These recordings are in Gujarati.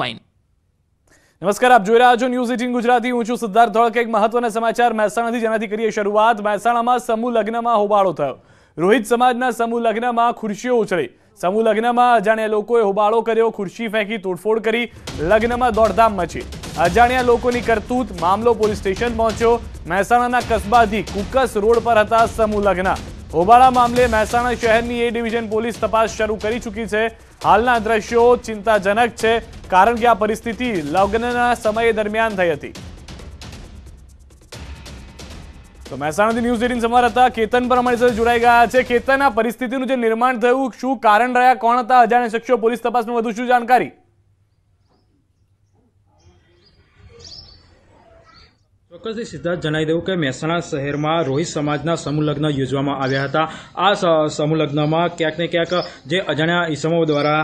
ફાઇન નમસ્કાર આપ જોઈ રહ્યા છો ન્યૂઝ એટીન ગુજરાતી હું છું સિદ્ધાર્થ ધોળકે એક મહત્વના સમાચાર મહેસાણાથી જેનાથી કરીએ શરૂઆત મહેસાણામાં સમૂહ લગ્નમાં હોબાળો થયો રોહિત સમાજના સમૂહ લગ્નમાં ખુરશીઓ ઉછળી સમૂહ લગ્નમાં અજાણ્યા લોકોએ હોબાળો કર્યો ખુરશી ફેંકી તોડફોડ કરી લગ્નમાં દોડધામ મચી અજાણ્યા લોકોની કરતૂત મામલો પોલીસ સ્ટેશન પહોંચ્યો મહેસાણાના કસ્બાથી કુકસ રોડ પર હતા સમૂહ લગ્ન હોબાળા મામલે મહેસાણા શહેરની એ ડિવિઝન પોલીસ તપાસ શરૂ કરી ચૂકી છે હાલના દ્રશ્યો ચિંતાજનક છે કારણ કે આ પરિસ્થિતિ લગ્નના સમય દરમિયાન થઈ હતી તો મહેસાણાથી ન્યૂઝ એટીન સંવાદદાતા કેતન પર અમારી સાથે જોડાઈ ગયા છે કેતન આ પરિસ્થિતિનું જે નિર્માણ થયું શું કારણ રહ્યા કોણ હતા અજાણ્યા શખ્સો પોલીસ તપાસમાં વધુ શું જાણકારી ચોક્કસથી સીધા જણાવી દઉં કે મહેસાણા શહેરમાં રોહિત સમાજના સમૂહલગ્ન યોજવામાં આવ્યા હતા આ સમૂહલગ્નમાં ક્યાંક ને ક્યાંક જે અજાણ્યા ઈસમો દ્વારા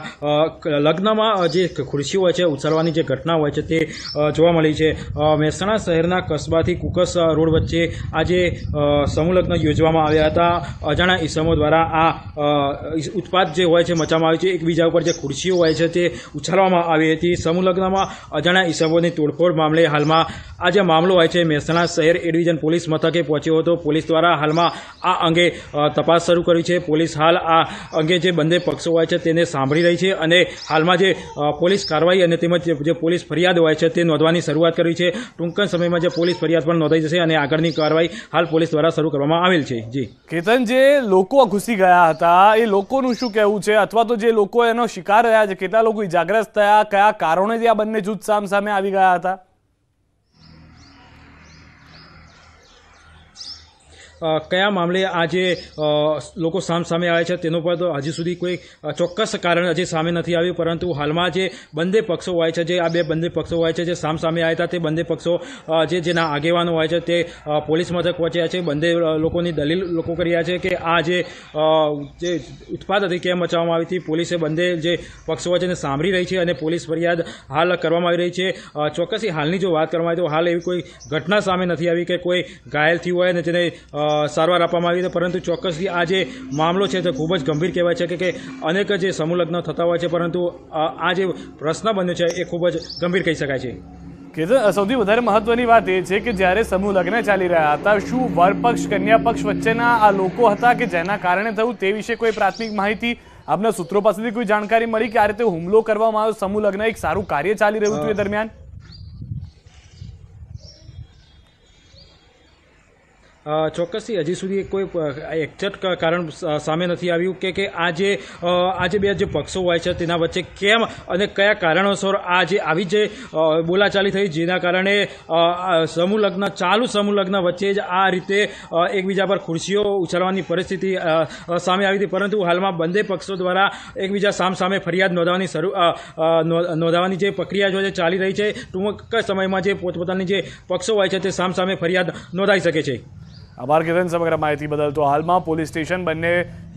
લગ્નમાં જે ખુરશીઓ હોય છે ઉછાળવાની જે ઘટના હોય છે તે જોવા મળી છે મહેસાણા શહેરના કસ્બાથી કુકસ રોડ વચ્ચે આજે સમૂહલગ્ન યોજવામાં આવ્યા હતા અજાણ્યા ઈસમો દ્વારા આ ઉત્પાદ જે હોય છે મચાવવામાં આવ્યું છે એકબીજા ઉપર જે ખુરશીઓ હોય છે તે ઉછાળવામાં આવી હતી સમૂહલગ્નમાં અજાણ્યા ઈસમોની તોડફોડ મામલે હાલમાં આ જે મામલો હોય છે મહેસાણા શહેર એ ડિવિઝન પોલીસ મથકે પહોંચ્યો હતો પોલીસ દ્વારા હાલમાં આ અંગે તપાસ શરૂ કરી છે પોલીસ હાલ આ અંગે જે બંને પક્ષો હોય છે તેને સાંભળી રહી છે અને હાલમાં જે પોલીસ કાર્યવાહી અને તેમજ જે પોલીસ ફરિયાદ હોય છે તે નોંધવાની શરૂઆત કરી છે ટૂંક સમયમાં જે પોલીસ ફરિયાદ પણ નોંધાઈ જશે અને આગળની કાર્યવાહી હાલ પોલીસ દ્વારા શરૂ કરવામાં આવેલ છે જી કેતન જે લોકો ઘૂસી ગયા હતા એ લોકોનું શું કહેવું છે અથવા તો જે લોકો એનો શિકાર રહ્યા છે કેટલા લોકો ઇજાગ્રસ્ત થયા કયા કારણોથી આ બંને જૂથ સામસામે આવી ગયા હતા કયા મામલે આજે લોકો સામસામે આવ્યા છે તેનો પર તો હજી સુધી કોઈ ચોક્કસ કારણ હજી સામે નથી આવ્યું પરંતુ હાલમાં જે બંને પક્ષો હોય છે જે આ બે બંને પક્ષો હોય છે જે સામસામે આવ્યા હતા તે બંને પક્ષો જે જેના આગેવાનો હોય છે તે પોલીસ મથક પહોંચ્યા છે બંને લોકોની દલીલ લોકો કરી રહ્યા છે કે આ જે જે ઉત્પાદ હતી કેમ મચાવવામાં આવી હતી પોલીસે બંને જે પક્ષો હોય છે તેને સાંભળી રહી છે અને પોલીસ ફરિયાદ હાલ કરવામાં આવી રહી છે ચોક્કસથી હાલની જો વાત કરવામાં આવે તો હાલ એવી કોઈ ઘટના સામે નથી આવી કે કોઈ ઘાયલ થયું હોય અને તેને સારવાર આપવામાં આવી હતી પરંતુ ચોક્કસથી આ જે મામલો છે તે ખૂબ જ ગંભીર કહેવાય છે કે કે અનેક જે સમૂહ થતા હોય છે પરંતુ આ જે પ્રશ્ન બન્યો છે એ ખૂબ જ ગંભીર કહી શકાય છે કેતન સૌથી વધારે મહત્વની વાત એ છે કે જ્યારે સમૂહ લગ્ન ચાલી રહ્યા હતા શું વર પક્ષ કન્યા પક્ષ વચ્ચેના આ લોકો હતા કે જેના કારણે થયું તે વિશે કોઈ પ્રાથમિક માહિતી આપના સૂત્રો પાસેથી કોઈ જાણકારી મળી કે આ રીતે હુમલો કરવામાં આવ્યો સમૂહ લગ્ન એક સારું કાર્ય ચાલી રહ્યું હતું એ દરમિયાન ચોક્કસથી હજી સુધી કોઈ એક્ઝેક્ટ કારણ સામે નથી આવ્યું કે કે આ જે આ જે બે જે પક્ષો હોય છે તેના વચ્ચે કેમ અને કયા કારણોસર આ જે આવી જે બોલાચાલી થઈ જેના કારણે સમૂહલગ્ન ચાલુ સમૂહલગ્ન વચ્ચે જ આ રીતે એકબીજા પર ખુરશીઓ ઉછાળવાની પરિસ્થિતિ સામે આવી હતી પરંતુ હાલમાં બંને પક્ષો દ્વારા એકબીજા સામ સામે ફરિયાદ નોંધાવાની શરૂ નોંધાવવાની જે પ્રક્રિયા જો ચાલી રહી છે ટૂંક સમયમાં જે પોતપોતાની જે પક્ષો હોય છે તે સામ સામે ફરિયાદ નોંધાઈ શકે છે આભાર કિરણ સમગ્ર માહિતી બદલ તો હાલમાં પોલીસ સ્ટેશન બંને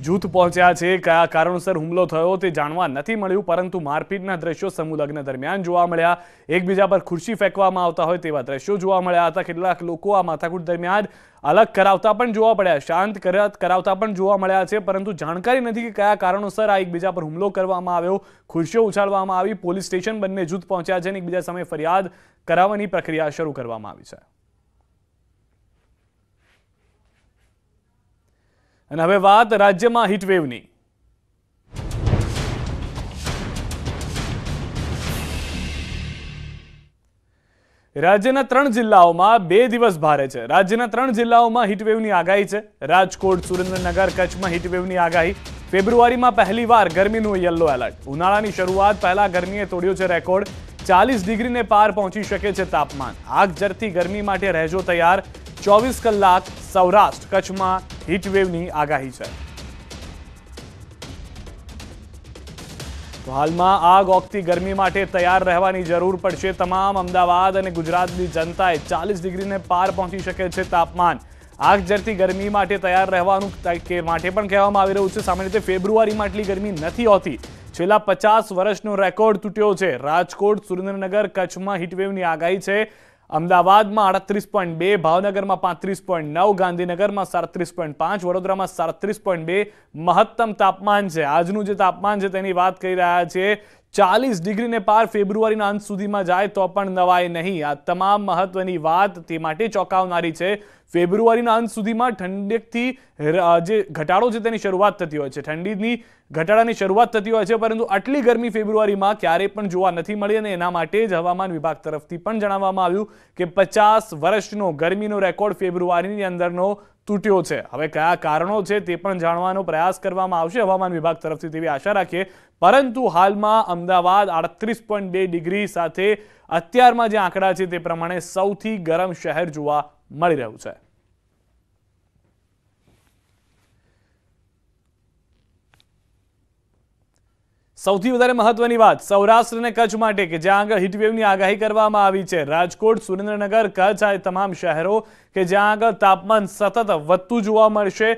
જૂથ પહોંચ્યા છે કયા કારણોસર હુમલો થયો તે જાણવા નથી મળ્યું પરંતુ મારપીટના દ્રશ્યો સમૂહ દરમિયાન જોવા મળ્યા એકબીજા પર ખુરશી ફેંકવામાં આવતા હોય તેવા દ્રશ્યો જોવા મળ્યા હતા કેટલાક લોકો આ માથાકૂટ દરમિયાન અલગ કરાવતા પણ જોવા પડ્યા શાંત કરાવતા પણ જોવા મળ્યા છે પરંતુ જાણકારી નથી કે કયા કારણોસર આ એકબીજા પર હુમલો કરવામાં આવ્યો ખુરશીઓ ઉછાળવામાં આવી પોલીસ સ્ટેશન બંને જૂથ પહોંચ્યા છે અને એકબીજા સામે ફરિયાદ કરાવવાની પ્રક્રિયા શરૂ કરવામાં આવી છે અને હવે વાત રાજ્યમાં હીટવેવની રાજ્યના ત્રણ જિલ્લાઓમાં બે દિવસ ભારે છે રાજ્યના ત્રણ જિલ્લાઓમાં હીટવેવની આગાહી છે રાજકોટ સુરેન્દ્રનગર કચ્છમાં હીટવેવની આગાહી ફેબ્રુઆરીમાં પહેલી વાર ગરમીનું યલો એલર્ટ ઉનાળાની શરૂઆત પહેલા ગરમીએ તોડ્યો છે રેકોર્ડ ચાલીસ ડિગ્રીને પાર પહોંચી શકે છે તાપમાન આગ જરથી ગરમી માટે રહેજો તૈયાર ચોવીસ કલાક સૌરાષ્ટ્ર કચ્છમાં હીટવેવની આગાહી છે હાલમાં આગ ઓગતી ગરમી માટે તૈયાર રહેવાની જરૂર પડશે તમામ અમદાવાદ અને ગુજરાતની જનતાએ ચાલીસ ડિગ્રીને પાર પહોંચી શકે છે તાપમાન આગ જરતી ગરમી માટે તૈયાર રહેવાનું કે માટે પણ કહેવામાં આવી રહ્યું છે સામાન્ય રીતે ફેબ્રુઆરીમાં આટલી ગરમી નથી હોતી છેલ્લા પચાસ વર્ષનો રેકોર્ડ તૂટ્યો છે રાજકોટ સુરેન્દ્રનગર કચ્છમાં હીટવેવની આગાહી છે અમદાવાદમાં અડત્રીસ પોઈન્ટ બે ભાવનગરમાં પાંત્રીસ પોઈન્ટ નવ ગાંધીનગરમાં સાડત્રીસ પોઈન્ટ પાંચ વડોદરામાં સાડત્રીસ પોઈન્ટ બે મહત્તમ તાપમાન છે આજનું જે તાપમાન છે તેની વાત કરી રહ્યા છે ચાલીસ ડિગ્રીને પાર ફેબ્રુઆરીના અંત સુધીમાં જાય તો પણ નવાય નહીં આ તમામ મહત્વની વાત તે માટે ચોંકાવનારી છે ફેબ્રુઆરીના અંત સુધીમાં ઠંડકથી જે ઘટાડો છે તેની શરૂઆત થતી હોય છે ઠંડીની ઘટાડાની શરૂઆત થતી હોય છે પરંતુ આટલી ગરમી ફેબ્રુઆરીમાં ક્યારેય પણ જોવા નથી મળી અને એના માટે જ હવામાન વિભાગ તરફથી પણ જણાવવામાં આવ્યું કે પચાસ વર્ષનો ગરમીનો રેકોર્ડ ફેબ્રુઆરીની અંદરનો તૂટ્યો છે હવે કયા કારણો છે તે પણ જાણવાનો પ્રયાસ કરવામાં આવશે હવામાન વિભાગ તરફથી તેવી આશા રાખીએ પરંતુ હાલમાં અમદાવાદ આડત્રીસ પોઈન્ટ બે ડિગ્રી સાથે અત્યારમાં જે આંકડા છે તે પ્રમાણે સૌથી ગરમ શહેર જોવા મળી રહ્યું છે સૌથી વધારે મહત્વની વાત સૌરાષ્ટ્ર અને કચ્છ માટે કે જ્યાં આગળ હીટવેવની આગાહી કરવામાં આવી છે રાજકોટ સુરેન્દ્રનગર કચ્છ આ તમામ શહેરો કે જ્યાં આગળ તાપમાન સતત વધતું જોવા મળશે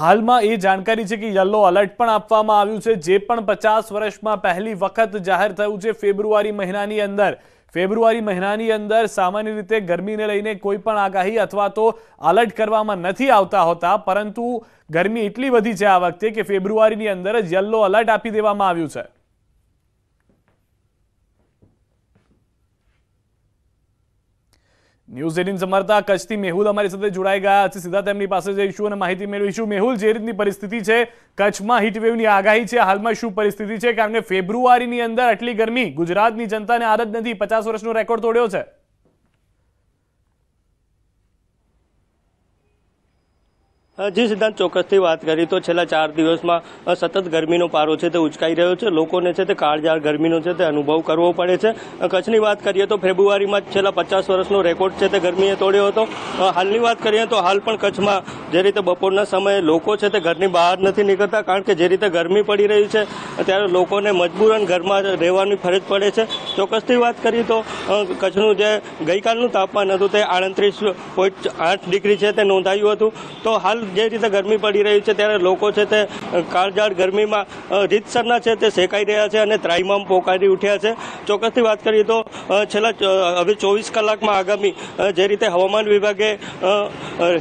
હાલમાં એ જાણકારી છે કે યલો અલર્ટ પણ આપવામાં આવ્યું છે જે પણ પચાસ વર્ષમાં પહેલી વખત જાહેર થયું છે ફેબ્રુઆરી મહિનાની અંદર ફેબ્રુઆરી મહિનાની અંદર સામાન્ય રીતે ગરમીને લઈને કોઈ પણ આગાહી અથવા તો અલર્ટ કરવામાં નથી આવતા હોતા પરંતુ ગરમી એટલી વધી છે આ વખતે કે ફેબ્રુઆરીની અંદર જ યલો અલર્ટ આપી દેવામાં આવ્યું છે ન્યૂઝ એટીન સમર્થા કચ્છથી મેહુલ અમારી સાથે જોડાઈ ગયા છે સીધા તેમની પાસે જઈશું અને માહિતી મેળવીશું મેહુલ જે રીતની પરિસ્થિતિ છે કચ્છમાં હીટવેવની આગાહી છે હાલમાં શું પરિસ્થિતિ છે કારણ કે ફેબ્રુઆરીની અંદર આટલી ગરમી ગુજરાતની જનતાને આદત નથી પચાસ વર્ષનો રેકોર્ડ તોડ્યો છે જે સિદ્ધાંત ચોક્કસથી વાત કરી તો છેલ્લા ચાર દિવસમાં સતત ગરમીનો પારો છે તે ઉચકાઈ રહ્યો છે લોકોને છે તે કાળજાળ ગરમીનો છે તે અનુભવ કરવો પડે છે કચ્છની વાત કરીએ તો ફેબ્રુઆરીમાં છેલ્લા પચાસ વર્ષનો રેકોર્ડ છે તે ગરમીએ તોડ્યો હતો હાલની વાત કરીએ તો હાલ પણ કચ્છમાં જે રીતે બપોરના સમયે લોકો છે તે ઘરની બહાર નથી નીકળતા કારણ કે જે રીતે ગરમી પડી રહી છે ત્યારે લોકોને મજબૂરન ઘરમાં રહેવાની ફરજ પડે છે ચોક્કસથી વાત કરીએ તો કચ્છનું જે ગઈકાલનું તાપમાન હતું તે આડત્રીસ પોઈન્ટ આઠ ડિગ્રી છે તે નોંધાયું હતું તો હાલ જે રીતે ગરમી પડી રહી છે ત્યારે લોકો છે તે કાળજાળ ગરમીમાં રીતસરના છે તે શેકાઈ રહ્યા છે અને ત્રાઈમામ પોકારી ઉઠ્યા છે ચોક્કસથી વાત કરીએ તો છેલ્લા હવે ચોવીસ કલાકમાં આગામી જે રીતે હવામાન વિભાગે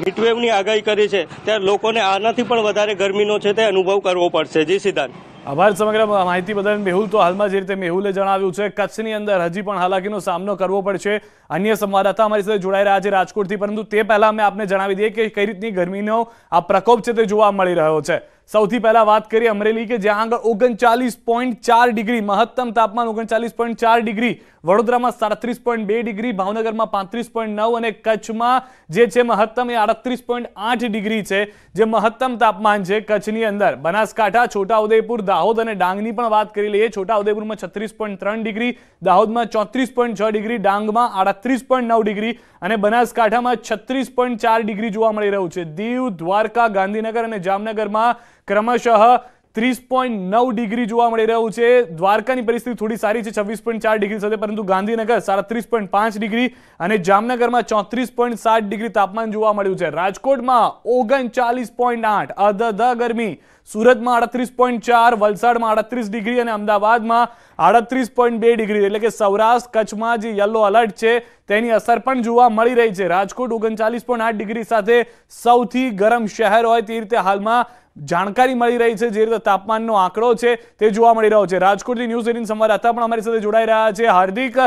હીટવેવની આગાહી કરી છે ત્યારે લોકોને આનાથી પણ વધારે ગરમીનો છે તે અનુભવ કરવો પડશે જી સિદ્ધાંત આભાર સમગ્ર માહિતી બદલ મેહુલ તો હાલમાં જે રીતે મેહુલે જણાવ્યું છે કચ્છની અંદર હજી પણ હાલાકીનો સામનો કરવો પડશે અન્ય સંવાદદાતા અમારી સાથે જોડાઈ રહ્યા છે રાજકોટથી પરંતુ તે પહેલા અમે આપને જણાવી દઈએ કે કઈ રીતની ગરમીનો આ પ્રકોપ છે તે જોવા મળી રહ્યો છે સૌથી પહેલા વાત કરીએ અમરેલી કે જ્યાં આગળ ઓગણચાલીસ પોઈન્ટ ચાર ડિગ્રી મહત્તમ તાપમાન ઓગણચાલીસ પોઈન્ટ ચાર ડિગ્રી વડોદરામાં સાડત્રીસ પોઈન્ટ બે ડિગ્રી ભાવનગરમાં પાંત્રીસ પોઈન્ટ નવ અને કચ્છમાં જે છે મહત્તમ એ આડત્રીસ પોઈન્ટ આઠ ડિગ્રી છે જે મહત્તમ તાપમાન છે કચ્છની અંદર બનાસકાંઠા છોટાઉદેપુર દાહોદ અને ડાંગની પણ વાત કરી લઈએ છોટાઉદેપુરમાં છત્રીસ પોઈન્ટ ત્રણ ડિગ્રી દાહોદમાં ચોત્રીસ પોઈન્ટ છ ડિગ્રી ડાંગમાં આડત્રીસ પોઈન્ટ નવ ડિગ્રી અને બનાસકાંઠામાં છત્રીસ પોઈન્ટ ચાર ડિગ્રી જોવા મળી રહ્યું છે દીવ દ્વારકા ગાંધીનગર અને જામનગરમાં ક્રમશઃ ત્રીસ પોઈન્ટ નવ ડિગ્રી જોવા મળી રહ્યું છે દ્વારકાની પરિસ્થિતિ થોડી સારી છે છવ્વીસ પોઈન્ટ ચાર ડિગ્રી સાથે પરંતુ ગાંધીનગર સાડત્રીસ પોઈન્ટ પાંચ ડિગ્રી અને જામનગરમાં ચોત્રીસ પોઈન્ટ સાત ડિગ્રી તાપમાન જોવા મળ્યું છે રાજકોટમાં ઓગણચાલીસ પોઈન્ટ આઠ અધ ગરમી સુરતમાં આડત્રીસ પોઈન્ટ ચાર વલસાડમાં આડત્રીસ ડિગ્રી અને અમદાવાદમાં આડત્રીસ પોઈન્ટ બે ડિગ્રી એટલે કે સૌરાષ્ટ્ર કચ્છમાં જે યલો અલર્ટ છે તેની અસર પણ જોવા મળી રહી છે રાજકોટ ઓગણચાલીસ પોઈન્ટ આઠ ડિગ્રી સાથે સૌથી ગરમ શહેર હોય તે રીતે હાલમાં જાણકારી મળી રહી છે જે રીતે તાપમાનનો આંકડો છે તે જોવા મળી રહ્યો છે રાજકોટથી ન્યૂઝ એટીન સંવાદદાતા પણ અમારી સાથે જોડાઈ રહ્યા છે હાર્દિક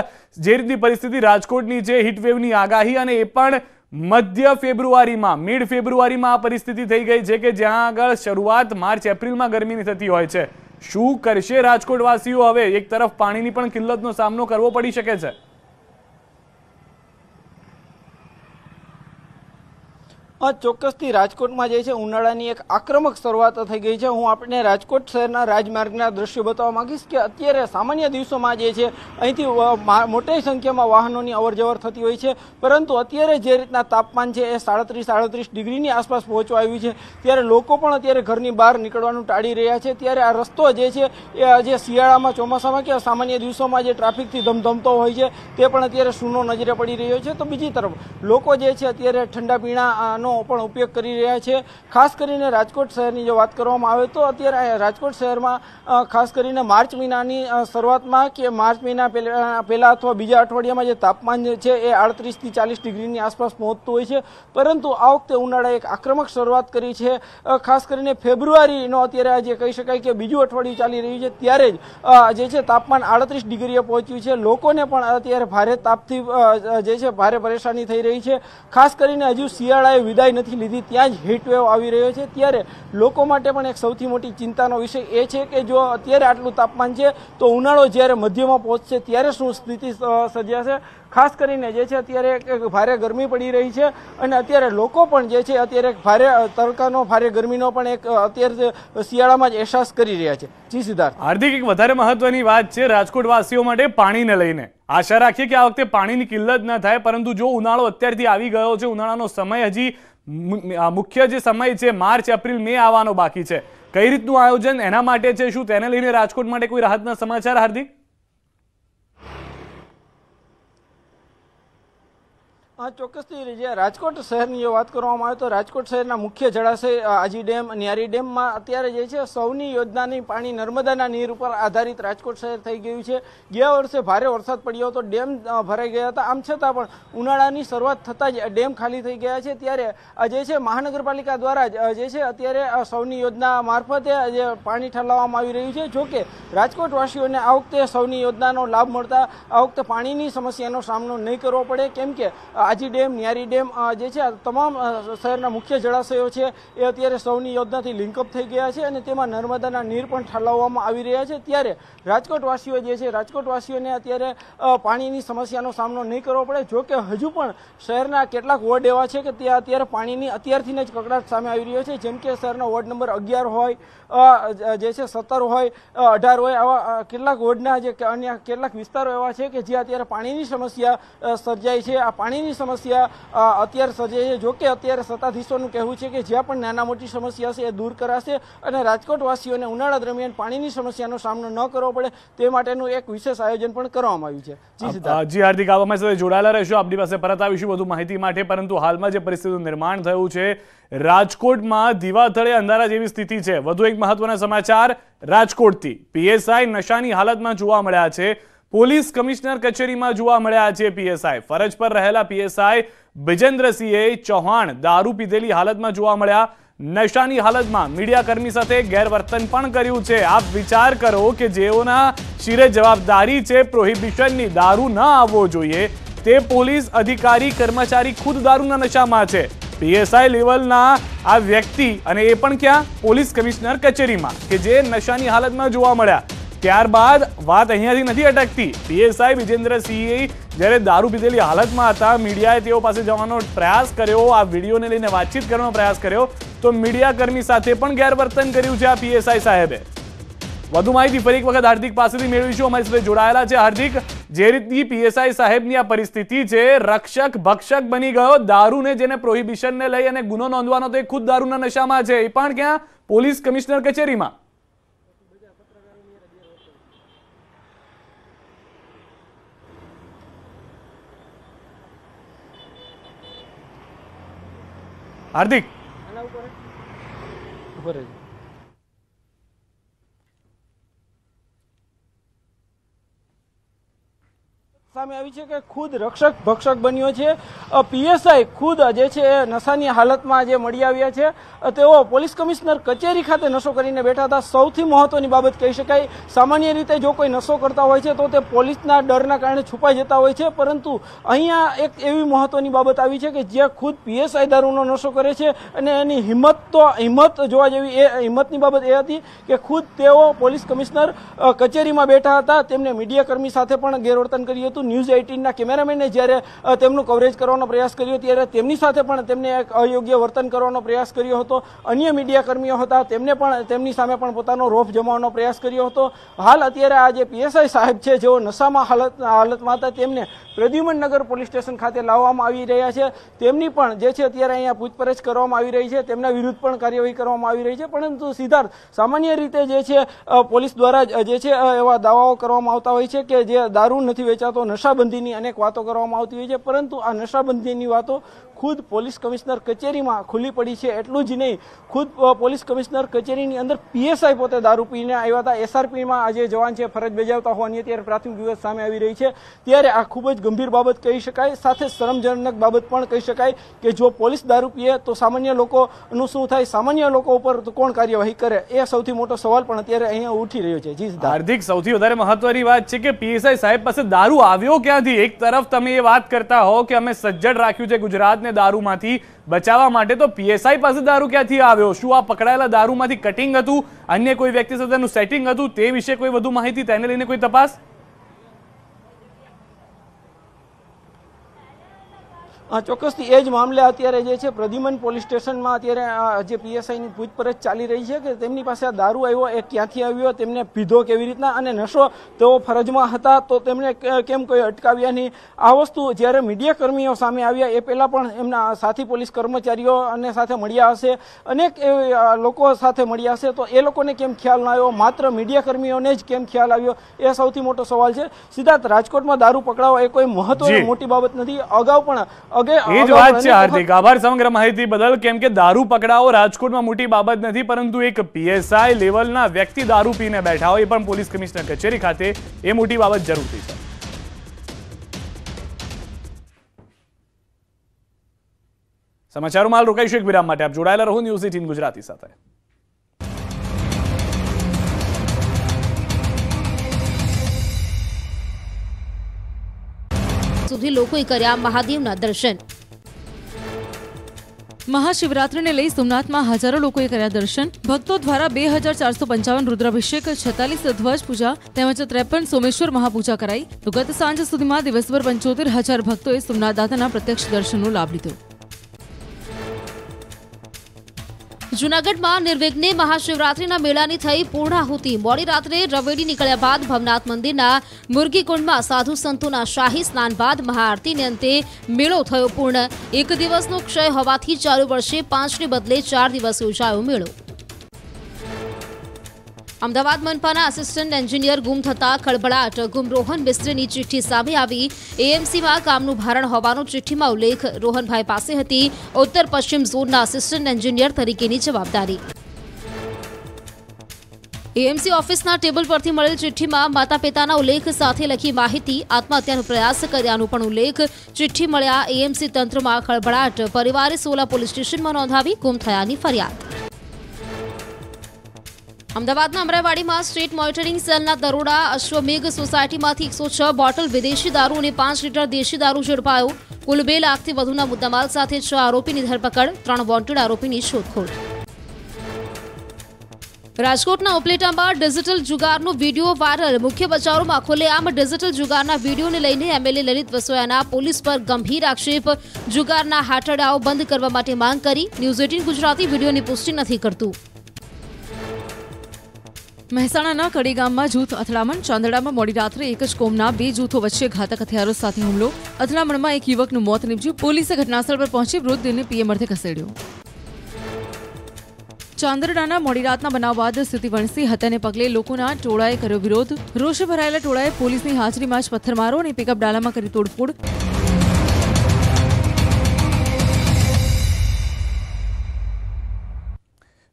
જે રીતની પરિસ્થિતિ રાજકોટની છે હીટવેવની આગાહી અને એ પણ મધ્ય ફેબ્રુઆરીમાં મિડ ફેબ્રુઆરીમાં આ પરિસ્થિતિ થઈ ગઈ છે કે જ્યાં આગળ શરૂઆત માર્ચ એપ્રિલમાં ગરમીની થતી હોય છે શું કરશે રાજકોટવાસીઓ હવે એક તરફ પાણીની પણ કિલ્લતનો સામનો કરવો પડી શકે છે ચોક્કસથી રાજકોટમાં જે છે ઉનાળાની એક આક્રમક શરૂઆત થઈ ગઈ છે હું આપણે રાજકોટ શહેરના રાજમાર્ગના દ્રશ્યો બતાવવા માંગીશ કે અત્યારે સામાન્ય દિવસોમાં જે છે અહીંથી મોટી સંખ્યામાં વાહનોની અવરજવર થતી હોય છે પરંતુ અત્યારે જે રીતના તાપમાન છે એ સાડત્રીસ સાડત્રીસ ડિગ્રીની આસપાસ પહોંચવા આવ્યું છે ત્યારે લોકો પણ અત્યારે ઘરની બહાર નીકળવાનું ટાળી રહ્યા છે ત્યારે આ રસ્તો જે છે એ આજે શિયાળામાં ચોમાસામાં કે સામાન્ય દિવસોમાં જે ટ્રાફિકથી ધમધમતો હોય છે તે પણ અત્યારે સૂનો નજરે પડી રહ્યો છે તો બીજી તરફ લોકો જે છે અત્યારે ઠંડા પીણાનો પણ ઉપયોગ કરી રહ્યા છે ખાસ કરીને રાજકોટ શહેરની જો વાત કરવામાં આવે તો અત્યારે રાજકોટ શહેરમાં ખાસ કરીને માર્ચ મહિનાની શરૂઆતમાં કે માર્ચ મહિના પહેલાં અથવા બીજા અઠવાડિયામાં જે તાપમાન છે એ આડત્રીસથી ચાલીસ ડિગ્રીની આસપાસ પહોંચતું હોય છે પરંતુ આ વખતે ઉનાળાએ એક આક્રમક શરૂઆત કરી છે ખાસ કરીને ફેબ્રુઆરીનો અત્યારે આજે કહી શકાય કે બીજું અઠવાડિયું ચાલી રહ્યું છે ત્યારે જ જે છે તાપમાન આડત્રીસ ડિગ્રીએ પહોંચ્યું છે લોકોને પણ અત્યારે ભારે તાપથી જે છે ભારે પરેશાની થઈ રહી છે ખાસ કરીને હજુ શિયાળાએ વિદાય વિદાય નથી લીધી ત્યાં જ હીટવેવ આવી રહ્યો છે ત્યારે લોકો માટે પણ એક સૌથી મોટી ચિંતાનો વિષય એ છે કે જો અત્યારે આટલું તાપમાન છે તો ઉનાળો જ્યારે મધ્યમાં પહોંચશે ત્યારે શું સ્થિતિ સર્જાશે ખાસ કરીને જે છે અત્યારે ભારે ગરમી પડી રહી છે અને અત્યારે લોકો પણ જે છે અત્યારે ભારે તડકાનો ભારે ગરમીનો પણ એક અત્યારે શિયાળામાં જ અહેસાસ કરી રહ્યા છે જી સિદ્ધાર્થ હાર્દિક એક વધારે મહત્વની વાત છે રાજકોટવાસીઓ માટે પાણીને લઈને આશા રાખીએ કે આ વખતે પાણીની કિલ્લત ન થાય પરંતુ જો ઉનાળો અત્યારથી આવી ગયો છે ઉનાળાનો સમય હજી મુખ્ય જે સમય છે માર્ચ એપ્રિલ મે આવવાનો બાકી છે કઈ રીતનું આયોજન એના માટે છે શું તેને લઈને રાજકોટ માટે કોઈ રાહતના સમાચાર હાર્દિક ચોક્કસથી જે રાજકોટ શહેરની જો વાત કરવામાં આવે તો રાજકોટ શહેરના મુખ્ય જળાશય આજી ડેમ ન્યારી ડેમમાં અત્યારે જે છે સૌની યોજનાની પાણી નર્મદાના નીર ઉપર આધારિત રાજકોટ શહેર થઈ ગયું છે ગયા વર્ષે ભારે વરસાદ પડ્યો હતો ડેમ ભરાઈ ગયા હતા આમ છતાં પણ ઉનાળાની શરૂઆત થતાં જ ડેમ ખાલી થઈ ગયા છે ત્યારે જે છે મહાનગરપાલિકા દ્વારા જે છે અત્યારે સૌની યોજના મારફતે જે પાણી ઠાલવવામાં આવી રહ્યું છે જોકે રાજકોટવાસીઓને આ વખતે સૌની યોજનાનો લાભ મળતા આ વખતે પાણીની સમસ્યાનો સામનો નહીં કરવો પડે કેમ કે આજી ડેમ ન્યારી ડેમ જે છે તમામ શહેરના મુખ્ય જળાશયો છે એ અત્યારે સૌની યોજનાથી લિંકઅપ થઈ ગયા છે અને તેમાં નર્મદાના નીર પણ ઠાલવવામાં આવી રહ્યા છે ત્યારે રાજકોટવાસીઓ જે છે રાજકોટવાસીઓને અત્યારે પાણીની સમસ્યાનો સામનો નહીં કરવો પડે જો કે હજુ પણ શહેરના કેટલાક વોર્ડ એવા છે કે ત્યાં અત્યારે પાણીની અત્યારથીને જ કકડાટ સામે આવી રહ્યો છે જેમ કે શહેરના વોર્ડ નંબર અગિયાર હોય જે છે સત્તર હોય અઢાર હોય આવા કેટલાક વોર્ડના જે અન્ય કેટલાક વિસ્તારો એવા છે કે જે અત્યારે પાણીની સમસ્યા સર્જાય છે આ પાણીની સમસ્યા અત્યારે સર્જાઈ છે જોકે અત્યારે સત્તાધીશોનું કહેવું છે કે જ્યાં પણ નાના મોટી સમસ્યા છે એ દૂર કરાશે અને રાજકોટવાસીઓને ઉનાળા દરમિયાન પાણીની સમસ્યાનો સામનો ન કરવો પડે તે માટેનું એક વિશેષ આયોજન પણ કરવામાં આવ્યું છે જી હાર્દિક આપ સાથે જોડાયેલા રહેશો આપણી પાસે પરત આવીશું વધુ માહિતી માટે પરંતુ હાલમાં જે પરિસ્થિતિનું નિર્માણ થયું છે રાજકોટમાં દીવાથળે અંધારા જેવી સ્થિતિ છે વધુ એક મહત્વના સમાચાર રાજકોટથી પીએસઆઈ નશાની હાલતમાં જોવા મળ્યા છે પોલીસ કમિશનર કચેરીમાં જોવા મળ્યા છે પીએસઆઈ ફરજ પર રહેલા પીએસઆઈ બિજેન્દ્રસિંહે ચૌહાણ દારૂ પીધેલી હાલતમાં જોવા મળ્યા નશાની હાલતમાં મીડિયાકર્મી સાથે ગેરવર્તન પણ કર્યું છે આપ વિચાર કરો કે જેઓના શિરે જવાબદારી છે પ્રોહિબિશનની દારૂ ન આવવો જોઈએ તે પોલીસ અધિકારી કર્મચારી ખુદ દારૂના નશામાં છે પીએસઆઈ લેવલના આ વ્યક્તિ અને એ પણ ક્યાં પોલીસ કમિશનર કચેરીમાં કે જે નશાની હાલતમાં જોવા મળ્યા ત્યારબાદ વાત અહીંયાથી નથી અટકતી પીએસઆઈ વિજેન્દ્રસિંહે જ્યારે દારૂ પીધેલી હાલતમાં હતા મીડિયાએ તેઓ પાસે જવાનો પ્રયાસ કર્યો આ વિડીયોને લઈને વાતચીત કરવાનો પ્રયાસ કર્યો તો મીડિયાકર્મી સાથે પણ ગેરવર્તન કર્યું છે આ પીએસઆઈ સાહેબે વધુ માહિતી ફરી એક વખત હાર્દિક પાસેથી મેળવીશું અમારી સાથે જોડાયેલા છે હાર્દિક જે રીતની પીએસઆઈ સાહેબની આ પરિસ્થિતિ છે રક્ષક ભક્ષક બની ગયો દારૂને જેને પ્રોહિબિશનને લઈ અને ગુનો નોંધવાનો તો એ ખુદ દારૂના નશામાં છે એ પણ ક્યાં પોલીસ કમિશનર કચેરીમાં હાર્દિક ઉપર સામે આવી છે કે ખુદ રક્ષક ભક્ષક બન્યો છે પીએસઆઈ ખુદ જે છે એ નશાની હાલતમાં આજે મળી આવ્યા છે તેઓ પોલીસ કમિશનર કચેરી ખાતે નશો કરીને બેઠા હતા સૌથી મહત્વની બાબત કહી શકાય સામાન્ય રીતે જો કોઈ નશો કરતા હોય છે તો તે પોલીસના ડરના કારણે છુપાઈ જતા હોય છે પરંતુ અહીંયા એક એવી મહત્વની બાબત આવી છે કે જે ખુદ પીએસઆઈ દારૂનો નશો કરે છે અને એની હિંમત તો હિંમત જોવા જેવી એ હિંમતની બાબત એ હતી કે ખુદ તેઓ પોલીસ કમિશનર કચેરીમાં બેઠા હતા તેમને કર્મી સાથે પણ ગેરવર્તન કર્યું હતું ન્યૂઝ એઇટીનના કેમેરામેને જ્યારે તેમનું કવરેજ કરવાનો પ્રયાસ કર્યો ત્યારે તેમની સાથે પણ તેમને એક અયોગ્ય વર્તન કરવાનો પ્રયાસ કર્યો હતો અન્ય મીડિયાકર્મીઓ હતા તેમને પણ તેમની સામે પણ પોતાનો રોફ જમાવવાનો પ્રયાસ કર્યો હતો હાલ અત્યારે આ જે પીએસઆઈ સાહેબ છે જેઓ નશામાં હાલત હાલતમાં હતા તેમને પ્રદ્યુમનનગર પોલીસ સ્ટેશન ખાતે લાવવામાં આવી રહ્યા છે તેમની પણ જે છે અત્યારે અહીંયા પૂછપરછ કરવામાં આવી રહી છે તેમના વિરુદ્ધ પણ કાર્યવાહી કરવામાં આવી રહી છે પરંતુ સિદ્ધાર્થ સામાન્ય રીતે જે છે પોલીસ દ્વારા જે છે એવા દાવાઓ કરવામાં આવતા હોય છે કે જે દારૂ નથી વેચાતો નશા નશાબંધીની અનેક વાતો કરવામાં આવતી હોય છે પરંતુ આ નશાબંધીની વાતો ખુદ પોલીસ કમિશનર કચેરીમાં ખુલ્લી પડી છે એટલું જ નહીં ખુદ પોલીસ કમિશનર કચેરીની અંદર પીએસઆઈ પોતે દારૂ પીને આવ્યા હતા એસઆરપીમાં આજે જવાન છે ફરજ બજાવતા હોવાની અત્યારે પ્રાથમિક વિગત સામે આવી રહી છે ત્યારે આ ખૂબ જ ગંભીર બાબત કહી શકાય સાથે શરમજનક બાબત પણ કહી શકાય કે જો પોલીસ દારૂ પીએ તો સામાન્ય લોકોનું શું થાય સામાન્ય લોકો ઉપર કોણ કાર્યવાહી કરે એ સૌથી મોટો સવાલ પણ અત્યારે અહીંયા ઉઠી રહ્યો છે જી હાર્દિક સૌથી વધારે મહત્વની વાત છે કે પીએસઆઈ સાહેબ પાસે દારૂ આવ્યો ક્યાંથી એક તરફ તમે એ વાત કરતા હો કે અમે સજ્જડ રાખ્યું છે ગુજરાતને લોકોને દારૂમાંથી બચાવવા માટે તો પીએસઆઈ પાસે દારૂ ક્યાંથી આવ્યો શું આ પકડાયેલા દારૂમાંથી કટિંગ હતું અન્ય કોઈ વ્યક્તિ સાથેનું સેટિંગ હતું તે વિશે કોઈ વધુ માહિતી તેને લઈને કોઈ તપાસ ચોક્કસથી એ જ મામલે અત્યારે જે છે પ્રદ્યુમન પોલીસ સ્ટેશનમાં અત્યારે જે પીએસઆઈની પૂછપરછ ચાલી રહી છે કે તેમની પાસે આ દારૂ આવ્યો એ ક્યાંથી આવ્યો તેમને પીધો કેવી રીતના અને નશો તેઓ ફરજમાં હતા તો તેમને કેમ કોઈ અટકાવ્યા નહીં આ વસ્તુ જ્યારે મીડિયાકર્મીઓ સામે આવ્યા એ પહેલાં પણ એમના સાથી પોલીસ કર્મચારીઓ અને સાથે મળ્યા હશે અનેક લોકો સાથે મળ્યા હશે તો એ લોકોને કેમ ખ્યાલ ના આવ્યો માત્ર મીડિયાકર્મીઓને જ કેમ ખ્યાલ આવ્યો એ સૌથી મોટો સવાલ છે સિદ્ધાર્થ રાજકોટમાં દારૂ પકડાવો એ કોઈ મહત્વની મોટી બાબત નથી અગાઉ પણ એ જ વાત છે હાર્દિક આભાર સમગ્ર માહિતી બદલ કેમ કે દારૂ પકડાવો રાજકોટમાં મોટી બાબત નથી પરંતુ એક પીએસઆઈ લેવલના વ્યક્તિ દારૂ પીને બેઠા હોય એ પણ પોલીસ કમિશનર કચેરી ખાતે એ મોટી બાબત જરૂરથી છે સમાચારોમાં રોકાઈશું એક વિરામ માટે આપ જોડાયેલા રહો ન્યૂઝ એટીન ગુજરાતી સાથે સુધી લોકોએ કર્યા મહાદેવના દર્શન મહાશિવરાત્રીને લઈ સોમનાથમાં હજારો લોકોએ કર્યા દર્શન ભક્તો દ્વારા બે હજાર ચારસો પંચાવન રુદ્રાભિષેક છેતાલીસ ધ્વજ પૂજા તેમજ ત્રેપન સોમેશ્વર મહાપૂજા કરાઈ તો ગત સાંજ સુધીમાં દિવસભર પંચોતેર હજાર ભક્તોએ સોમનાથ દાદાના પ્રત્યક્ષ દર્શનનો લાભ લીધો જૂનાગઢમાં નિર્વિઘ્ને મહાશિવરાત્રિના મેળાની થઈ પૂર્ણાહુતિ મોડી રાત્રે રવેડી નીકળ્યા બાદ ભવનાથ મંદિરના મુરગીકુંડમાં સાધુ સંતોના શાહી સ્નાન બાદ મહાઆરતીને અંતે મેળો થયો પૂર્ણ એક દિવસનો ક્ષય હોવાથી ચાલુ વર્ષે પાંચને બદલે ચાર દિવસ યોજાયો મેળો અમદાવાદ મનપાના આસિસ્ટન્ટ એન્જિનિયર ગુમ થતા ખળભળાટ ગુમ રોહન મિસ્ત્રીની ચિઠ્ઠી સામે આવી એએમસીમાં કામનું ભારણ હોવાનો ચિઠ્ઠીમાં ઉલ્લેખ રોહનભાઈ પાસે હતી ઉત્તર પશ્ચિમ ઝોનના આસિસ્ટન્ટ એન્જિનિયર તરીકેની જવાબદારી એએમસી ઓફિસના ટેબલ પરથી મળેલ ચિઠ્ઠીમાં માતા પિતાના ઉલ્લેખ સાથે લખી માહિતી આત્મહત્યાનો પ્રયાસ કર્યાનો પણ ઉલ્લેખ ચિઠ્ઠી મળ્યા એએમસી તંત્રમાં ખળભળાટ પરિવારે સોલા પોલીસ સ્ટેશનમાં નોંધાવી ગુમ થયાની ફરિયાદ અમદાવાદના અમરાવાડીમાં સ્ટ્રીટ મોનિટરિંગ સેલના દરોડા અશ્વમેઘ સોસાયટીમાંથી એકસો છ બોટલ વિદેશી દારૂ અને પાંચ લીટર દેશી દારૂ ઝડપાયો કુલ બે લાખથી વધુના મુદ્દામાલ સાથે છ આરોપીની ધરપકડ ત્રણ વોન્ટેડ આરોપીની શોધખોળ રાજકોટના ઉપલેટામાં ડિજિટલ જુગારનો વિડીયો વાયરલ મુખ્ય બજારોમાં ખુલ્લેઆમ ડિજિટલ જુગારના વિડીયોને લઈને એમએલએ લલિત વસોયાના પોલીસ પર ગંભીર આક્ષેપ જુગારના હાટડાઓ બંધ કરવા માટે માંગ કરી ન્યૂઝ એટીન ગુજરાતી વિડીયોની પુષ્ટિ નથી કરતું મહેસાણાના કડીગામમાં જૂથ અથડામણ ચાંદડામાં મોડી રાત્રે એક જ કોમના બે જૂથો વચ્ચે ઘાતક હથિયારો સાથે હુમલો અથડામણમાં એક યુવકનું મોત નીપજ્યું પોલીસે ઘટનાસ્થળ પર પહોંચી મૃતદેહને પીએમ અર્થે ખસેડ્યો ચાંદરડાના મોડી રાતના બનાવ બાદ સ્થિતિ વણસી હત્યાને પગલે લોકોના ટોળાએ કર્યો વિરોધ રોષે ભરાયેલા ટોળાએ પોલીસની હાજરીમાં જ પથ્થરમારો અને પિકઅપ ડાલામાં કરી તોડફોડ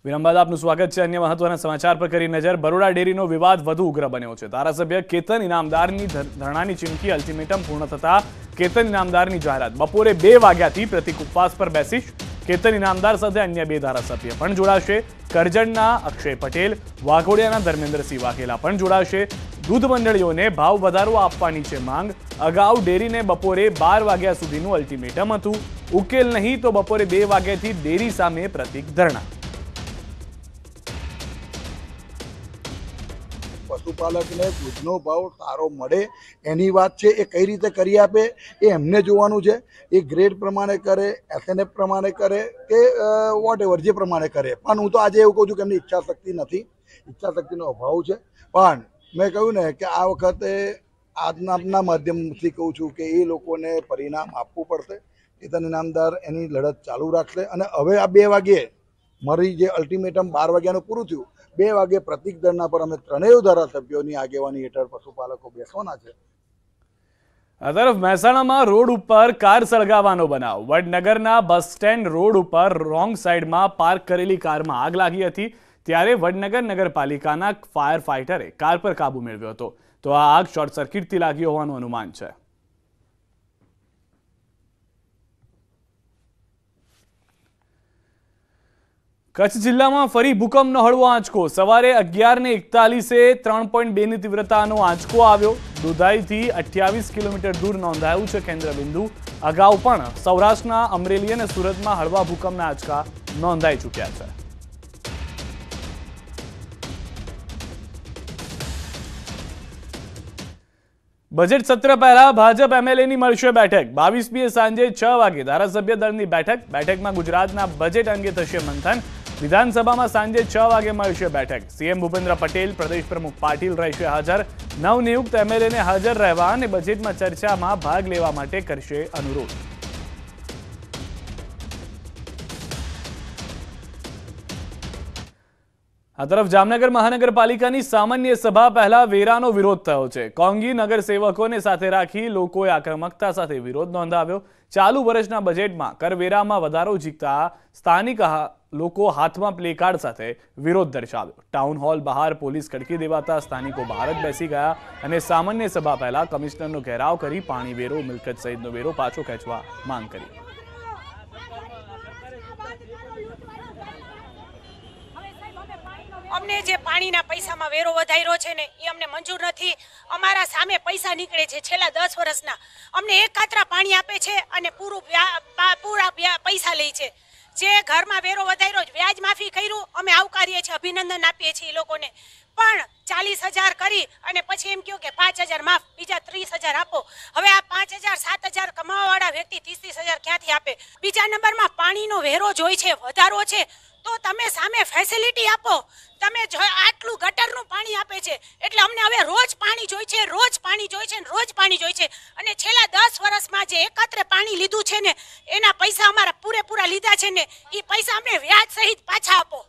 વિરમબાદ આપનું સ્વાગત છે અન્ય મહત્વના સમાચાર પર કરી નજર બરોડા ડેરીનો વિવાદ વધુ ઉગ્ર બન્યો છે ધારાસભ્ય કેતન ઇનામદારની ધરણાની ચીમકી અલ્ટિમેટમ પૂર્ણ થતા કેતન ઇનામદારની જાહેરાત બપોરે બે વાગ્યાથી પ્રતિક ઉપવાસ પર બેસીશ કેતન ઇનામદાર સાથે અન્ય બે ધારાસભ્ય પણ જોડાશે કરજણના અક્ષય પટેલ વાઘોડિયાના ધર્મેન્દ્રસિંહ વાઘેલા પણ જોડાશે દૂધ મંડળીઓને ભાવ વધારો આપવાની છે માંગ અગાઉ ડેરીને બપોરે બાર વાગ્યા સુધીનું અલ્ટિમેટમ હતું ઉકેલ નહીં તો બપોરે બે વાગ્યાથી ડેરી સામે પ્રતિક ધરણા પશુપાલકને દૂધનો ભાવ સારો મળે એની વાત છે એ કઈ રીતે કરી આપે એ એમને જોવાનું છે એ ગ્રેડ પ્રમાણે કરે એસએનએફ પ્રમાણે કરે કે વોટ એવર જે પ્રમાણે કરે પણ હું તો આજે એવું કહું છું કે એમની ઈચ્છાશક્તિ નથી ઈચ્છાશક્તિનો અભાવ છે પણ મેં કહ્યું ને કે આ વખતે આજના માધ્યમથી કહું છું કે એ લોકોને પરિણામ આપવું પડશે ચેતન ઇનામદાર એની લડત ચાલુ રાખશે અને હવે આ બે વાગ્યે મારી જે અલ્ટિમેટમ બાર વાગ્યાનું પૂરું થયું બે વાગે પ્રતિક દળના પર અમે ત્રણેય ધારાસભ્યોની આગેવાની હેઠળ પશુપાલકો બેસવાના છે આ તરફ મહેસાણામાં રોડ ઉપર કાર સળગાવવાનો બનાવ વડનગરના બસ સ્ટેન્ડ રોડ ઉપર રોંગ સાઈડમાં પાર્ક કરેલી કારમાં આગ લાગી હતી ત્યારે વડનગર નગરપાલિકાના ફાયર ફાઇટરે કાર પર કાબુ મેળવ્યો હતો તો આ આગ શોર્ટ સર્કિટથી લાગ્યો હોવાનું અનુમાન છે કચ્છ જિલ્લામાં ફરી ભૂકંપનો હળવો આંચકો સવારે અગિયાર ને એકતાલીસે ત્રણ પોઈન્ટ બે ની તીવ્રતાનો આંચકો આવ્યો દુધાઈથી અઠ્યાવીસ કિલોમીટર દૂર નોંધાયું છે કેન્દ્રબિંદુ અગાઉ પણ સૌરાષ્ટ્રના અમરેલી અને સુરતમાં હળવા ભૂકંપના આંચકા નોંધાઈ ચૂક્યા છે બજેટ સત્ર પહેલા ભાજપ એમએલએની મળશે બેઠક બાવીસમીએ સાંજે છ વાગે ધારાસભ્ય દળની બેઠક બેઠકમાં ગુજરાતના બજેટ અંગે થશે મંથન વિધાનસભામાં સાંજે છ વાગે મળશે બેઠક સીએમ ભૂપેન્દ્ર પટેલ પ્રદેશ પ્રમુખ પાટીલ રહેશે હાજર નવનિયુક્ત એમએલએને હાજર રહેવા અને બજેટમાં ચર્ચામાં ભાગ લેવા માટે કરશે અનુરોધ આ તરફ જામનગર મહાનગરપાલિકાની સામાન્ય સભા પહેલા વેરાનો વિરોધ થયો છે કોંગી નગરસેવકોને સાથે રાખી લોકોએ આક્રમકતા સાથે વિરોધ નોંધાવ્યો ચાલુ વર્ષના બજેટમાં કરવેરામાં વધારો જીકતા સ્થાનિક લોકો હાથમાં પ્લેકાર્ડ સાથે વિરોધ દર્શાવ્યો ટાઉન હોલ બહાર પોલીસ ખડકી દેવાતા સ્થાનિકો બહાર જ બેસી ગયા અને સામાન્ય સભા પહેલા કમિશનરનો ઘેરાવ કરી પાણી વેરો મિલકત સહિતનો વેરો પાછો ખેંચવા માંગ કરી અમને જે પાણીના પૈસામાં વેરો વધાર્યો છે ને એ અમને મંજૂર નથી અમારા સામે પૈસા નીકળે છે છેલ્લા દસ વર્ષના અમને એક કાતરા પાણી આપે છે અને પૂરું પૂરા પૈસા લે છે જે ઘરમાં વેરો વધાર્યો વ્યાજ માફી કર્યું અમે આવકારીએ છીએ અભિનંદન આપીએ છીએ એ લોકોને પણ ચાલીસ હજાર કરી અને પછી એમ કહ્યું કે પાંચ હજાર માફ બીજા ત્રીસ હજાર આપો હવે આ પાંચ હજાર સાત હજાર કમાવાવાળા વ્યક્તિ ત્રીસ ત્રીસ હજાર ક્યાંથી આપે બીજા નંબરમાં પાણીનો વેરો જોઈ છે વધારો છે તો તમે સામે ફેસિલિટી આપો તમે આટલું ગટરનું પાણી આપે છે એટલે અમને હવે રોજ પાણી જોઈએ છે રોજ પાણી જોઈ છે ને રોજ પાણી જોઈ છે અને છેલ્લા દસ વર્ષમાં જે એકત્રે પાણી લીધું છે ને એના પૈસા અમારા પૂરેપૂરા લીધા છે ને એ પૈસા અમને વ્યાજ સહિત પાછા આપો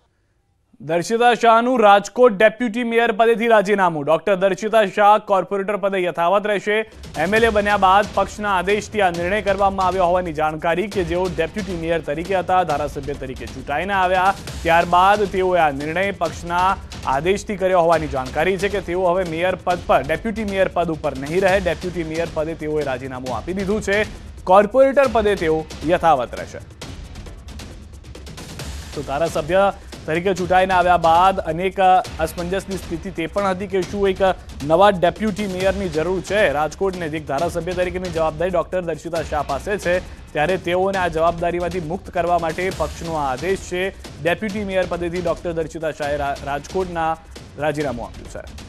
દર્શિતા શાહનું રાજકોટ ડેપ્યુટી મેયર પદેથી રાજીનામું ડોક્ટર દર્શિતા શાહ કોર્પોરેટર પદે યથાવત રહેશે એમએલએ બન્યા બાદ પક્ષના આદેશથી આ નિર્ણય કરવામાં આવ્યો હોવાની જાણકારી કે જેઓ ડેપ્યુટી મેયર તરીકે હતા ધારાસભ્ય તરીકે ચૂંટાઈને આવ્યા ત્યારબાદ તેઓએ આ નિર્ણય પક્ષના આદેશથી કર્યો હોવાની જાણકારી છે કે તેઓ હવે મેયર પદ પર ડેપ્યુટી મેયર પદ ઉપર નહીં રહે ડેપ્યુટી મેયર પદે તેઓએ રાજીનામું આપી દીધું છે કોર્પોરેટર પદે તેઓ યથાવત રહેશે તો ધારાસભ્ય તરીકે ચૂંટાઈને આવ્યા બાદ અનેક અસમંજસની સ્થિતિ તે પણ હતી કે શું એક નવા ડેપ્યુટી મેયરની જરૂર છે રાજકોટને એક ધારાસભ્ય તરીકેની જવાબદારી ડોક્ટર દર્શિતા શાહ પાસે છે ત્યારે તેઓને આ જવાબદારીમાંથી મુક્ત કરવા માટે પક્ષનો આ આદેશ છે ડેપ્યુટી મેયર પદેથી ડોક્ટર દર્શિતા શાહે રાજકોટના રાજીનામું આપ્યું સાહેબ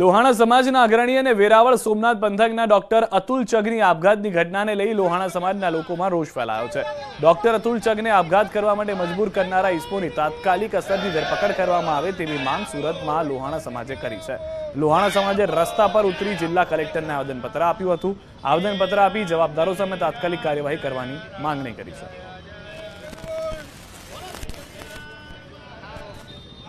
લોહાણા સમાજના અગ્રણી અને વેરાવળ સોમનાથ પંથકના ડોક્ટર અતુલ ચગની આપઘાતની ઘટનાને લઈ લોહાણા સમાજના લોકોમાં રોષ ફેલાયો છે ડોક્ટર અતુલ ચગને આપઘાત કરવા માટે મજબૂર કરનારા ઇસમોની તાત્કાલિક અસરથી ધરપકડ કરવામાં આવે તેવી માંગ સુરતમાં લોહાણા સમાજે કરી છે લોહાણા સમાજે રસ્તા પર ઉતરી જિલ્લા કલેક્ટરને આવેદનપત્ર આપ્યું હતું આવેદનપત્ર આપી જવાબદારો સામે તાત્કાલિક કાર્યવાહી કરવાની માંગણી કરી છે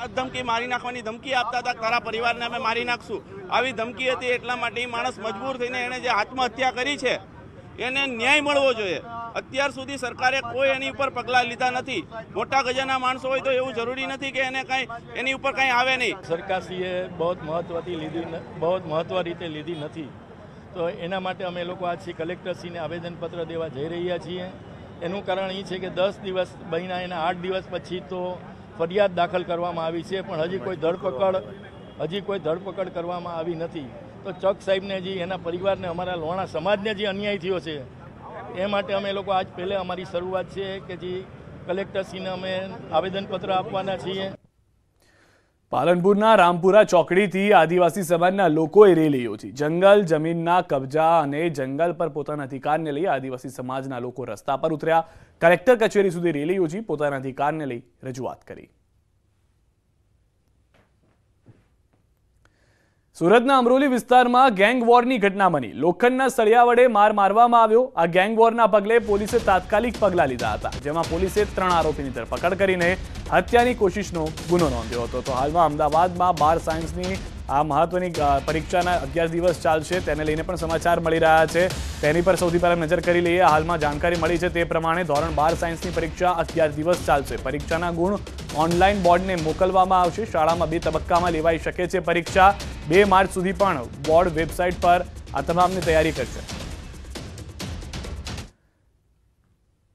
ધમકી મારી નાખવાની ધમકી આપતા હતા તારા પરિવારને અમે મારી નાખશું આવી ધમકી હતી એટલા માટે માણસ મજબૂર થઈને એણે જે આત્મહત્યા કરી છે એને ન્યાય મળવો જોઈએ અત્યાર સુધી સરકારે કોઈ એની ઉપર પગલાં લીધા નથી મોટા ગજાના માણસો હોય તો એવું જરૂરી નથી કે એને કંઈ એની ઉપર કંઈ આવે નહીં સરકારશ્રીએ બહુ મહત્વથી લીધી બહુ મહત્વ રીતે લીધી નથી તો એના માટે અમે લોકો આજથી કલેક્ટરશ્રીને આવેદનપત્ર દેવા જઈ રહ્યા છીએ એનું કારણ એ છે કે દસ દિવસ મહિના એના આઠ દિવસ પછી તો ફરિયાદ દાખલ કરવામાં આવી છે પણ હજી કોઈ ધરપકડ હજી કોઈ ધરપકડ કરવામાં આવી નથી તો ચક સાહેબને જે એના પરિવારને અમારા લોણા સમાજને જે અન્યાય થયો છે એ માટે અમે લોકો આજ પહેલે અમારી શરૂઆત છે કે જે કલેક્ટરશ્રીને અમે આવેદનપત્ર આપવાના છીએ પાલનપુરના રામપુરા ચોકડીથી આદિવાસી સમાજના લોકોએ રેલી યોજી જંગલ જમીનના કબજા અને જંગલ પર પોતાના અધિકારને લઈ આદિવાસી સમાજના લોકો રસ્તા પર ઉતર્યા કલેક્ટર કચેરી સુધી રેલી યોજી પોતાના અધિકારને લઈ રજૂઆત કરી સુરતના અમરોલી વિસ્તારમાં ગેંગ વોરની ઘટના બની લોખંડના સળિયા વડે માર મારવામાં આવ્યો આ ગેંગ વોરના પગલે પોલીસે તાત્કાલિક પગલાં લીધા હતા જેમાં પોલીસે ત્રણ આરોપીની ધરપકડ કરીને હત્યાની કોશિશનો ગુનો નોંધ્યો હતો તો હાલમાં અમદાવાદમાં બાર સાયન્સની આ મહત્વની પરીક્ષાના અગિયાર દિવસ ચાલશે તેને લઈને પણ સમાચાર મળી રહ્યા છે તેની પર સૌથી પહેલાં નજર કરી લઈએ હાલમાં જાણકારી મળી છે તે પ્રમાણે ધોરણ બાર સાયન્સની પરીક્ષા અગિયાર દિવસ ચાલશે પરીક્ષાના ગુણ ઓનલાઈન બોર્ડને મોકલવામાં આવશે શાળામાં બે તબક્કામાં લેવાઈ શકે છે પરીક્ષા બે માર્ચ સુધી પણ બોર્ડ વેબસાઇટ પર આ તમામની તૈયારી કરશે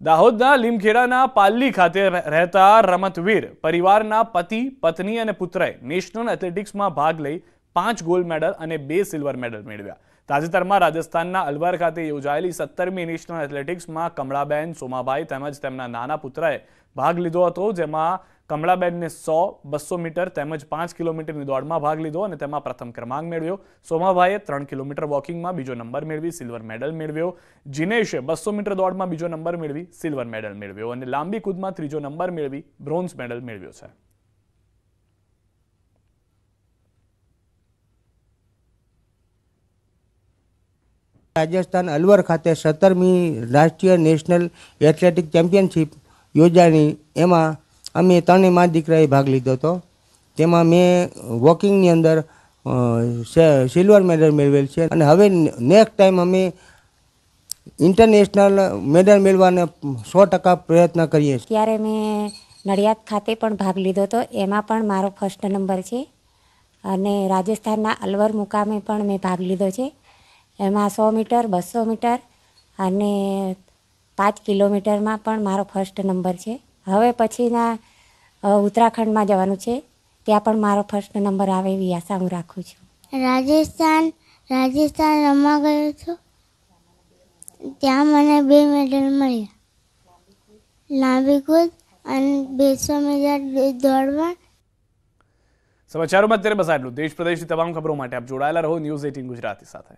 દાહોદના લીમખેડાના પાલ્લી ખાતે રહેતા રમતવીર પરિવારના પતિ પત્ની અને પુત્રએ નેશનલ એથ્લેટિક્સમાં ભાગ લઈ પાંચ ગોલ્ડ મેડલ અને બે સિલ્વર મેડલ મેળવ્યા તાજેતરમાં રાજસ્થાનના અલવર ખાતે યોજાયેલી સત્તરમી નેશનલ એથ્લેટિક્સમાં કમળાબેન સોમાભાઈ તેમજ તેમના નાના પુત્રએ ભાગ લીધો હતો જેમાં કમળાબેનને સો બસો મીટર તેમજ પાંચ કિલોમીટરની દોડમાં ભાગ લીધો અને તેમાં પ્રથમ ક્રમાંક મેળવ્યો સોમાભાઈએ ત્રણ કિલોમીટર વોકિંગમાં બીજો નંબર મેળવી સિલ્વર મેડલ મેળવ્યો જિનેશે બસો મીટર દોડમાં બીજો નંબર મેળવી સિલ્વર મેડલ મેળવ્યો અને લાંબી કૂદમાં ત્રીજો નંબર મેળવી બ્રોન્ઝ મેડલ મેળવ્યો છે રાજસ્થાન અલવર ખાતે સત્તરમી રાષ્ટ્રીય નેશનલ એથ્લેટિક ચેમ્પિયનશિપ યોજાની એમાં અમે ત્રણેય મા દીકરાએ ભાગ લીધો હતો તેમાં મેં વોકિંગની અંદર સિલ્વર મેડલ મેળવેલ છે અને હવે નેક્સ્ટ ટાઈમ અમે ઇન્ટરનેશનલ મેડલ મેળવવાના સો ટકા પ્રયત્ન કરીએ છીએ ત્યારે મેં નડિયાદ ખાતે પણ ભાગ લીધો હતો એમાં પણ મારો ફર્સ્ટ નંબર છે અને રાજસ્થાનના અલવર મુકામે પણ મેં ભાગ લીધો છે એમાં સો મીટર બસો મીટર અને પાંચ કિલોમીટરમાં પણ મારો ફર્સ્ટ નંબર છે હવે પછીના ઉત્તરાખંડમાં જવાનું છે ત્યાં પણ મારો ફર્સ્ટ નંબર આવે એવી આશા હું રાખું છું રાજસ્થાન રાજસ્થાન રમવા ગયો છું ત્યાં મને બે મેડલ મળ્યા લાંબી કૂદ અને બેસો મીટર દોડવા સમાચારોમાં અત્યારે બસ આટલું દેશ પ્રદેશની તમામ ખબરો માટે આપ જોડાયેલા રહો ન્યૂઝ એટીન ગુજરાતી સાથે